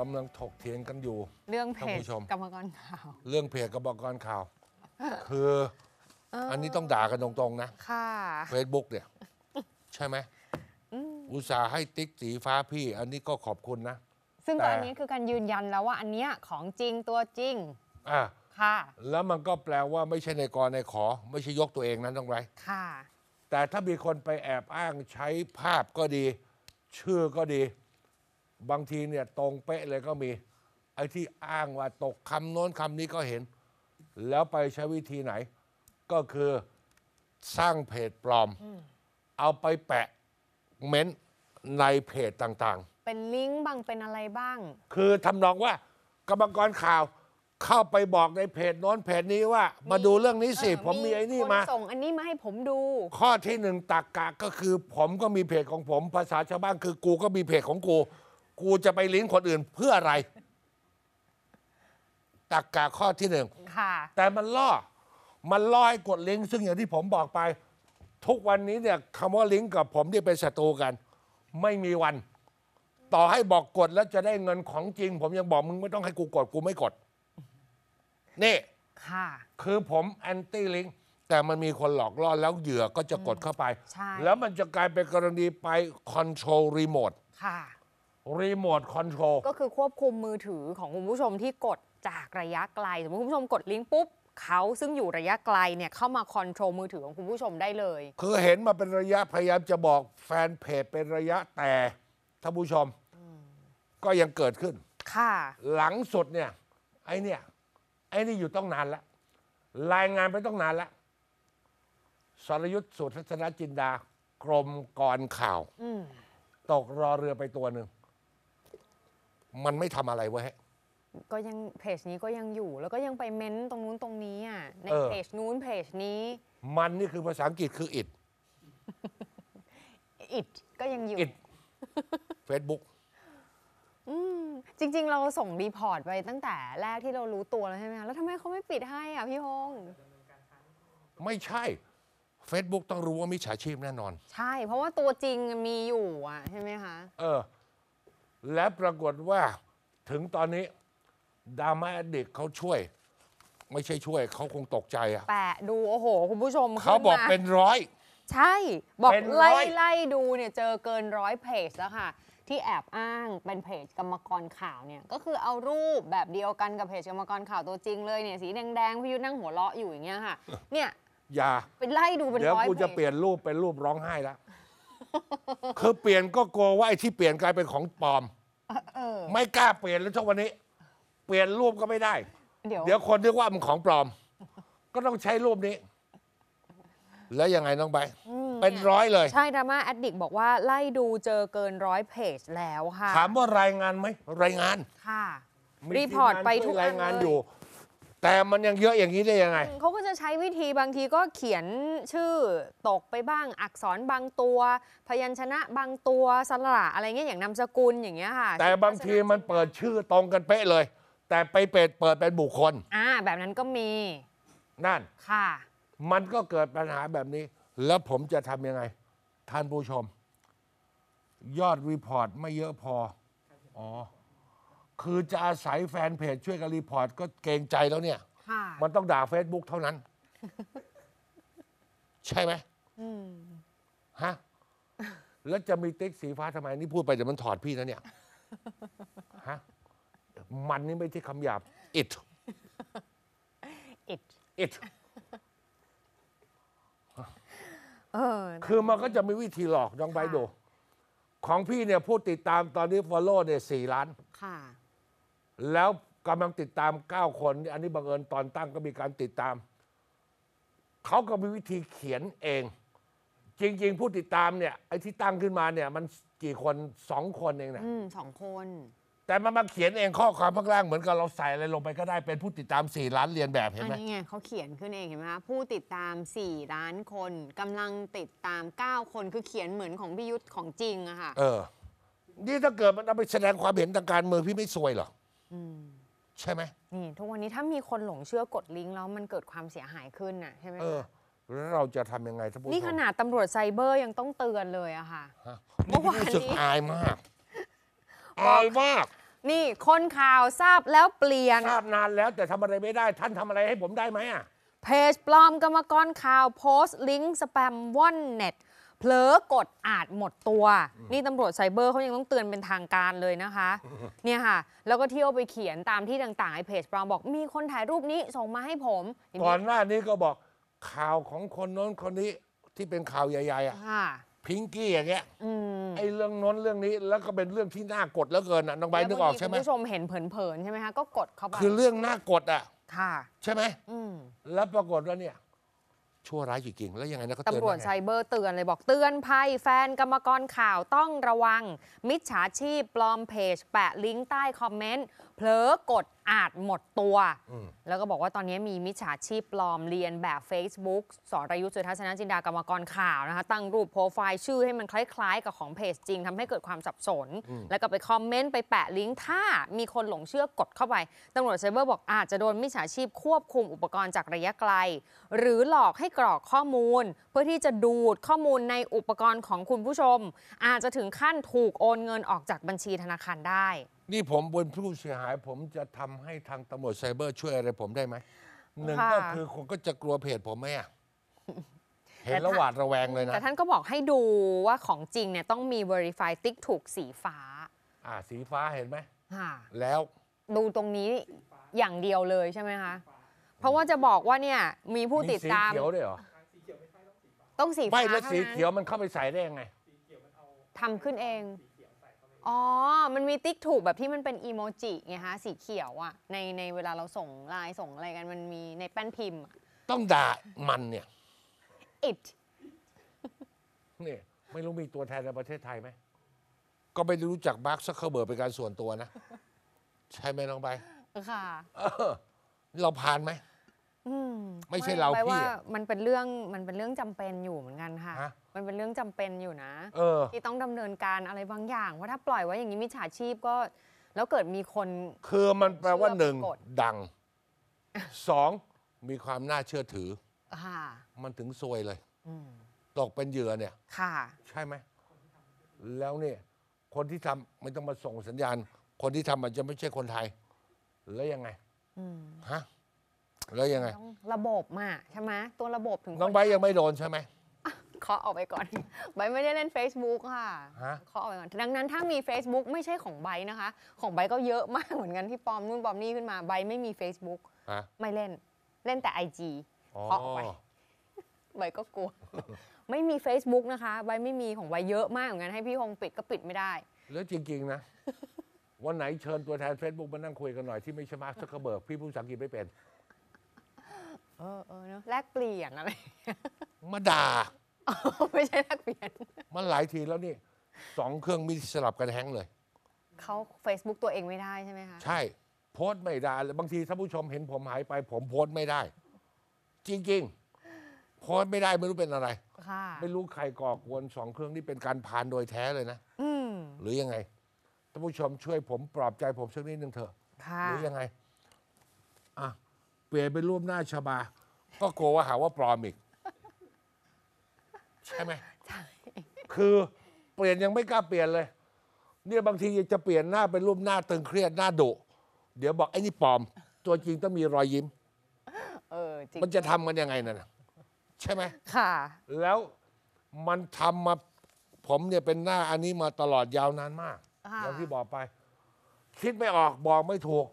กำลังถกเถียงกันอยู่ เรื่องเพจกรรมกรข่าว เรื่องเพจกรรมกรข่าว คืออันนี้ต้องด่ากันตรงๆนะ ค่ะเฟซบุ๊กเนี่ย ใช่ไหม อุตส่าห์ให้ติ๊กสีฟ้าพี่ อันนี้ก็ขอบคุณนะ ซึ่งตตอนนี้คือการยืนยันแล้วว่าอันเนี้ยของจริงตัวจริง อ่าค่ะ แล้วมันก็แปลว่าไม่ใช่ในกรในขอ ไม่ใช่ยกตัวเองนั้นต้องไรค่ะ แต่ถ้ามีคนไปแอบอ้าง ใช้ภาพก็ดีชื่อก็ดีบางทีเนี่ยตรงเป๊ะเลยก็มีไอ้ที่อ้างว่า ตกคำโน้นคำนี้ก็เห็น แล้วไปใช้วิธีไหน ก็คือสร้างเพจปลอมเอาไปแปะ เม้นในเพจต่าง ๆ เป็นลิงก์บ้างเป็นอะไรบ้าง คือทำนองว่ากรรมกรข่าวเข้าไปบอกในเพจโน้นเพจนี้ว่า มาดูเรื่องนี้สิ ผมมีไอ้นี่คมาส่ง อันนี้มาให้ผมดู ข้อที่หนึ่งตักกะก็คือ ผมก็มีเพจของผม ภาษาชาวบ้านคือกูก็มีเพจของกูกูจะไปลิ้นคนอื่นเพื่ออะไรตักกาข้อที่หนึ่งแต่มันล่อ มันล่อให้กดลิงก์ซึ่งอย่างที่ผมบอกไป ทุกวันนี้เนี่ยคำว่าลิงก์กับผมที่เป็นศัตรูกัน ไม่มีวัน ต่อให้บอกกดแล้วจะได้เงินของจริง ผมยังบอกมึงไม่ต้องให้กูกดกูไม่กดนี่ ค่ะ คือผมแอนตี้ลิงก์แต่มันมีคนหลอกล่อแล้วเหยื่อก็จะกดเข้าไป แล้วมันจะกลายเป็นกรณีไปคอนโทรลรีโมทค่ะรีโมทคอนโทรลก็คือควบคุมมือถือของคุณผู้ชมที่กดจากระยะไกลสมมติคุณผู้ชม กดลิงก์ปุ๊บเขาซึ่งอยู่ระยะไกลเนี่ย เข้ามาคอนโทรลมือถือของคุณผู้ชมได้เลย คือเห็นมาเป็นระยะพยายามจะบอกแฟนเพจเป็นระยะแต่ท่านผู้ชมก็ยังเกิดขึ้น ค่ะหลังสุดเนี่ยไอ้เนี่ยไอ้นี่อยู่ต้องนานแล้วรายงานไปต้องนานแล้วสรยุทธ์สุทัศนจินดากรมก่อนข่าวตกรอเรือไปตัวหนึ่งมันไม่ทำอะไรไว้ยก็ยังเพจนี้ก็ยังอยู่ แล้วก็ยังไปเม้นต์ตรงนู้นตรงนี้อ่ะในเพจนู้นเพจนี้ มันนี่คือภาษาอังกฤษคืออิดอิดก็ยังอยู่อิดเฟซบุ๊กอืจริงๆ เราส่งรีพอร์ตไปตั้งแต่แรกที่เรารู้ตัวแล้วใช่ไหมคะแล้วทำไมเขาไม่ปิดให้อ่ะพี่พงศ์ไม่ใช่ Facebook ต้องรู้ว่ามิจฉาชีพแน่นอน ใช่ เพราะว่าตัวจริงมีอยู่อ่ะใช่ไหมคะ เออและปรากฏว่าถึงตอนนี้ดาม่าเด็กเขาช่วย ไม่ใช่ช่วยเขาคงตกใจอะแปะดูโอ้โหคุณผู้ชมเขาบอกเป็นร้อย ใช่บอกไล่ไล่ดูเนี่ยเจอเกินร้อยเพจแล้วค่ะที่แอบอ้างเป็นเพจกรรมกรข่าวเนี่ยก็คือเอารูปแบบเดียวกันกับเพจ กรรมกรข่าวตัวจริงเลยเนี่ยสีแดงๆพี่ยุทธนั่งหัวเราะอยู่อย่างเงี้ยค่ะเนี่ยอย่าไปไล่ดูเป็นร้อยเดี๋ยวกูจะเปลี่ยนรูปเป็นรูปร้องไห้ละคือเปลี่ยนก็กลัวว่าไอ้ที่เปลี่ยนกลายเป็นของปลอมเออไม่กล้าเปลี่ยนแล้วช่วงวันนี้ เปลี่ยนรูปก็ไม่ได้ เดี๋ยวเดี๋ยวคนเรียกว่ามันของปลอม ก็ต้องใช้รูปนี้ แล้วยังไงน้องใบเป็นร้อยเลย ใช่ดราม่าแอดดิกบอกว่าไล่ดูเจอเกินร้อยเพจแล้วค่ะ ถามว่ารายงานไหมรายงาน ค่ะรีพอร์ตไปทุกรายงานอยอยู่แต่มันยังเยอะอย่างนี้ได้ยังไง เขาก็จะใช้วิธีบางทีก็เขียนชื่อ ตกไปบ้าง อักษรบางตัว พยัญชนะ บางตัวสระอะไรเงี้ยอย่างนามสกุลอย่างเงี้ยค่ะแต่บางทีมันเปิดชื่อตรงกันเป๊ะเลย แต่ไปเปิด เปิดเป็นบุคคลอ่า แบบนั้นก็มี นั่นค่ะ มันก็เกิดปัญหาแบบนี้ แล้วผมจะทำยังไง ท่านผู้ชม ยอดรีพอร์ตไม่เยอะพอ อ๋อคือจะอาศัยแฟนเพจ ช่วยกันรีพอร์ตก็เกรงใจแล้วเนี่ย มันต้องด่า Facebook เท่านั้น ใช่ไหมฮะ แล้วจะมีติ๊กสีฟ้าทำไม นี่พูดไปจะมันถอดพี่นะเนี่ย ฮะ มันนี่ไม่ใช่คำหยาบ it อิด it ดอคือมันก็จะมีวิธีหลอกน้องไบโดู ของพี่เนี่ยพูดติดตามตอนนี้ฟอลโล่เนี่ยสี่ล้าน ค่ะแล้วกำลังติดตาม 9 คน อันนี้บังเอิญตอนตั้งก็มีการติดตาม เขาก็มีวิธีเขียนเอง จริงๆ ผู้ติดตามเนี่ยไอ้ที่ตั้งขึ้นมาเนี่ย มันกี่คนสองคนเองนะสองคน แต่มันมาเขียนเองข้อความข้างล่างเหมือนกับเราใส่อะไรลงไปก็ได้เป็นผู้ติดตาม4ล้านเรียนแบบเห็นไหมอันนี้ไงเขาเขียนขึ้นเองเห็นไหมคะผู้ติดตาม4ล้านคนกำลังติดตาม9คนคือเขียนเหมือนของพิยุทธของจริงอะค่ะเออ นี่ถ้าเกิดมันเอาไปแสดงความเห็นทางการเมืองพี่ไม่ซวยหรอใช่ไหม นี่ทุกวันนี้ถ้ามีคนหลงเชื่อกดลิงก์แล้ว มันเกิดความเสียหายขึ้นน่ะใช่ไหมเออ แล้วเราจะทำยังไงท่านผู้ชมนี่ขนาดตำรวจไซเบอร์ยังต้องเตือนเลยอะค่ะเมื่อวานนี้อายมาก อายมาก นี่คนข่าวทราบแล้วเปลี่ยนทราบนานแล้วแต่ทำอะไรไม่ได้ท่านทำอะไรให้ผมได้ไหมอะเพจปลอมกรรมกรข่าวโพสต์ลิงก์สแปมว่อนเน็ตเผลอกดอาจหมดตัว นี่ตำรวจไซเบอร์เขายังต้องเตือนเป็นทางการเลยนะคะ เนี่ยค่ะ แล้วก็เที่ยวไปเขียนตามที่ต่างๆ ไอ้เพจปลอมบอกมีคนถ่ายรูปนี้ ส่งมาให้ผม ก่อนหน้านี้ก็บอกข่าวของคนน้นคนนี้ที่เป็นข่าวใหญ่ ๆ อ่ะพิงกี้อย่างเงี้ยไอ้เรื่องน้นเรื่องนี้แล้วก็เป็นเรื่องที่น่ากดแล้วเกิน่ะน้องใบนึกออกใช่ไหมคุณผู้ชมเห็นเผลอๆใช่ไหมคะก็กดเข้าไปคือเรื่องน่ากดอ่ะค่ะใช่ไหมแล้วปรากฏว่าเนี่ยชั่วร้ายจริงๆแล้วยังไงนะเขาเตือนตำรวจไซเบอร์เตือนเลยบอกเตือนภัย แฟนกรรมกรข่าวต้องระวัง มิจฉาชีพ ปลอมเพจ แปะ ลิงก์ใต้คอมเมนต์เผลอกดอาจหมดตัวแล้วก็บอกว่าตอนนี้มีมิจฉาชีพปลอมเรียนแบบ Facebook สอนรยุทธจุทัศนจินดากรรมกรข่าวนะคะตั้งรูปโปรไฟล์ชื่อให้มันคล้ายๆ กับของเพจจริง ทำให้เกิดความสับสน แล้วก็ไปคอมเมนต์ไปแปะลิงก์ถ้ามีคนหลงเชื่อกดเข้าไปตำรวจไซเบอร์บอกอาจจะโดนมิจฉาชีพควบคุมอุปกรณ์จากระยะไกล หรือหลอกให้กรอกข้อมูล เพื่อที่จะดูดข้อมูลในอุปกรณ์ของคุณผู้ชม อาจจะถึงขั้นถูกโอนเงินออกจากบัญชีธนาคารได้นี่ผมบนผู้เสียหายผมจะทำให้ทางตำรวจไซเบอร์ช่วยอะไรผมได้ไหม หนึ่งก็คือคนก็จะกลัวเพจผมไหมอะเห็นรลหวาดระแวงเลยนะ แต่ท่านก็บอกให้ดูว่าของจริงเนี่ยต้องมี Verify ติ๊กถูกสีฟ้า อ่าสีฟ้าเห็นไหมค่ะ แล้วดูตรงนี้อย่างเดียวเลยใช่ไหมคะ เพราะว่าจะบอกว่าเนี่ยมีผู้ติดตามสีเขียวด้วยเหรอต้องสีฟ้าไม่แล้วสีเขียวมันเข้าไปใส่ได้ยังไงทำขึ้นเองอ๋อ มันมีติ๊กถูกแบบที่มันเป็นอีโมจิไงฮะ สีเขียวอะในในเวลาเราส่งไลน์ส่งอะไรกันมันมีในแป้นพิมพ์ ต้องด่ามันเนี่ย it เนี่ย ไม่รู้มีตัวแทนในประเทศไทยไหม ก็ไม่ได้รู้จักบาร์คซักเคอร์เบิร์เป็นการส่วนตัวนะ ใช่ไหมน้องใบค่ะเราผ่านไหมไม่ใช่เราพี่ว่า มันเป็นเรื่องมันเป็นเรื่องจำเป็นอยู่เหมือนกัน ค่ะ มันเป็นเรื่องจำเป็นอยู่นะเออที่ต้องดำเนินการอะไรบางอย่างว่าถ้าปล่อยไว้อย่างนี้มิจฉาชีพก็ แล้วเกิดมีคน คือมันแปลว่าหนึ่งดังสอง มีความน่าเชื่อถือค่ะมันถึงซวยเลยตกเป็นเหยื่อเนี่ย ค่ะ ใช่ไหมแล้วเนี่ย คนที่ทำไม่ต้องมาส่งสัญญาณ คนที่ทำมันจะไม่ใช่คนไทย แล้วยังไงฮะแล้วยังไงระบบมาใช่ไหมตัวระบบถึงน้องใบยังไม่โดนใช่ไหมเคาะออกไปก่อน ใบไม่ได้เล่น Facebook ค่ะเคาะออกไปก่อนดังนั้นถ้ามี Facebook ไม่ใช่ของใบนะคะของใบก็เยอะมากเหมือนกันที่ปอมนู่นปอมนี่ขึ้นมา ใบไม่มี Facebook ไม่เล่นเล่นแต่ IG อจอเคาะออกไปใบก็กลัวไม่มี Facebook นะคะ ใบไม่มีของใบเยอะมากเหมือนกันให้พี่คงปิดก็ปิดไม่ได้แล้วจริงๆนะวันไหนเชิญตัวแทน Facebook มานั่งคุยกันหน่อยที่ไม่ใช่มาร์ักกร์เบิร์กพี่ผู้ภาษาอังกฤษไม่เป็นเออเออเนะแลกเปลี่ยนอะไรมาด่าไม่ใช่แลกเปลี่ยนมันหลายทีแล้วนี่สองเครื่องมีสลับกันแฮงเลยเขา Facebook ตัวเองไม่ได้ใช่ไหมคะใช่โพสต์ไม่ได้ บางทีท่านผู้ชมเห็นผมหายไป ผมโพสต์ไม่ได้ จริงๆ โพสต์ไม่ได้ไม่รู้เป็นอะไรค่ะไม่รู้ใครก่อกวนสองเครื่องนี่เป็นการพานโดยแท้เลยนะอืหรือยังไงท่านผู้ชมช่วยผมปลอบใจผมสักนิดหนึ่งเถอะค่ะหรือยังไงอ่ะเปลี่ยนเป็นรูปหน้าชบา ก็กลัวว่าหาว่าปลอมอีก ใช่ไหมใช่คือเปลี่ยนยังไม่กล้าเปลี่ยนเลย เนี่ยบางทีจะเปลี่ยนหน้าเป็นรูปหน้าตึงเครียดหน้าดุเดี๋ยวบอกไอ้นี่ปลอม ตัวจริงต้องมีรอยยิ้ม เออจริงมันจะทำกันยังไงนั่นะใช่ไหมค่ะ แล้วมันทำมา ผมเนี่ยเป็นหน้าอันนี้มาตลอดยาวนานมากอย่างที่บอกไป คิดไม่ออกบอกไม่ถูก